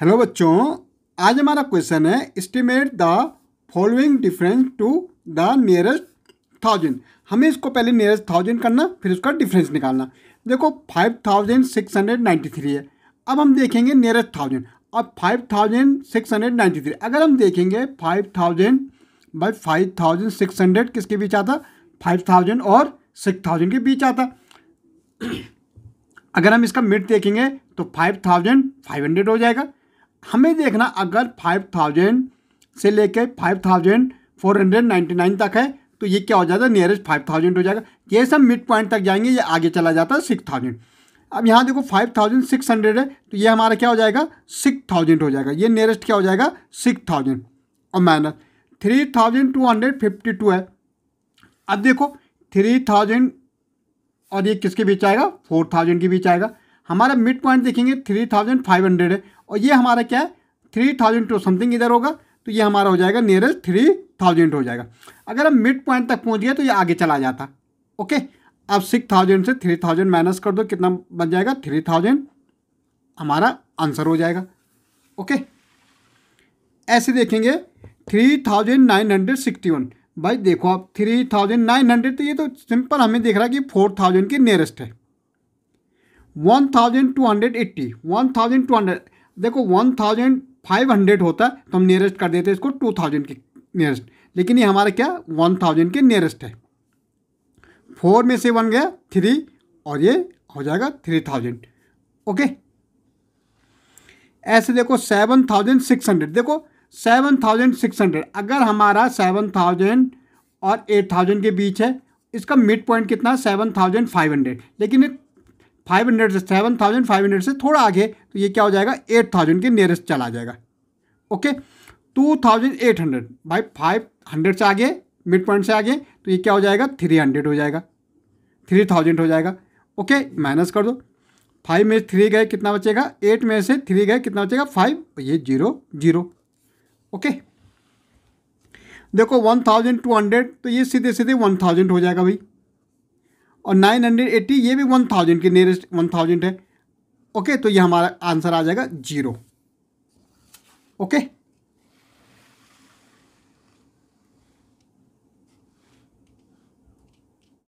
hello बच्चों आज हमारा क्वेश्चन है estimate the following difference to the nearest thousand हमें इसको पहले नियरेस्ट थाउजेंड करना फिर उसका डिफरेंस निकालना देखो five thousand six hundred ninety three है अब हम देखेंगे नियरेस्ट थाउजेंड अब five thousand six hundred ninety three अगर हम देखेंगे five thousand by five thousand six hundred किसके बीच आता फाइव थाउजेंड और सिक्स थाउजेंड के बीच आता अगर हम इसका मिड देखेंगे तो फाइव थाउजेंड फाइव हंड्रेड हो जाएगा हमें देखना अगर फाइव थाउजेंड से लेकर five thousand four hundred ninety nine तक है तो ये क्या हो जाता है नियरेस्ट फाइव थाउजेंड हो जाएगा ये सब मिड पॉइंट तक जाएंगे ये आगे चला जाता है सिक्स थाउजेंड अब यहाँ देखो फाइव थाउजेंड सिक्स हंड्रेड है तो ये हमारा क्या हो जाएगा सिक्स थाउजेंड हो जाएगा ये नियरेस्ट क्या हो जाएगा सिक्स थाउजेंड और minus three thousand two hundred fifty two है अब देखो थ्री थाउजेंड और ये किसके बीच आएगा फोर थाउजेंड के बीच आएगा हमारा मिड पॉइंट देखेंगे थ्री थाउजेंड फाइव हंड्रेड है और ये हमारा क्या है थ्री थाउजेंड टू समथिंग इधर होगा तो ये हमारा हो जाएगा नियरेस्ट थ्री थाउजेंड हो जाएगा अगर हम मिड पॉइंट तक पहुँच गए तो ये आगे चला जाता ओके अब सिक्स थाउजेंड से थ्री थाउजेंड माइनस कर दो कितना बन जाएगा थ्री थाउजेंड हमारा आंसर हो जाएगा ओके ऐसे देखेंगे three thousand nine hundred sixty one भाई देखो आप थ्री थाउजेंड नाइन हंड्रेड तो ये तो सिंपल हमें देख रहा है कि फोर थाउजेंड की नियरेस्ट है one thousand two hundred eighty one thousand two hundred देखो वन थाउजेंड फाइव हंड्रेड होता है तो हम नियरेस्ट कर देते हैं इसको टू थाउजेंड के नियरेस्ट लेकिन ये हमारा क्या वन थाउजेंड के नियरेस्ट है फोर में से वन गया थ्री और ये हो जाएगा थ्री थाउजेंड ओके ऐसे देखो सेवन थाउजेंड सिक्स हंड्रेड देखो सेवन थाउजेंड सिक्स हंड्रेड अगर हमारा सेवन थाउजेंड और एट थाउजेंड के बीच है इसका मिड पॉइंट कितना सेवन थाउजेंड फाइव हंड्रेड लेकिन फाइव हंड्रेड से सेवन थाउजेंड फाइव हंड्रेड से थोड़ा आगे तो ये क्या हो जाएगा एट थाउजेंड के नियरेस्ट चला जाएगा okay two thousand eight hundred भाई फाइव हंड्रेड से आगे मिड पॉइंट से आगे तो ये क्या हो जाएगा थ्री हंड्रेड हो जाएगा थ्री थाउजेंड हो जाएगा ओके माइनस कर दो फाइव में थ्री गए कितना बचेगा एट में से थ्री गए कितना बचेगा फाइव ये जीरो जीरो ओके देखो वन थाउजेंड टू हंड्रेड तो ये सीधे सीधे वन थाउजेंड हो जाएगा भाई और 980 ये भी 1000 के नियरेस्ट 1000 है ओके तो ये हमारा आंसर आ जाएगा जीरो ओके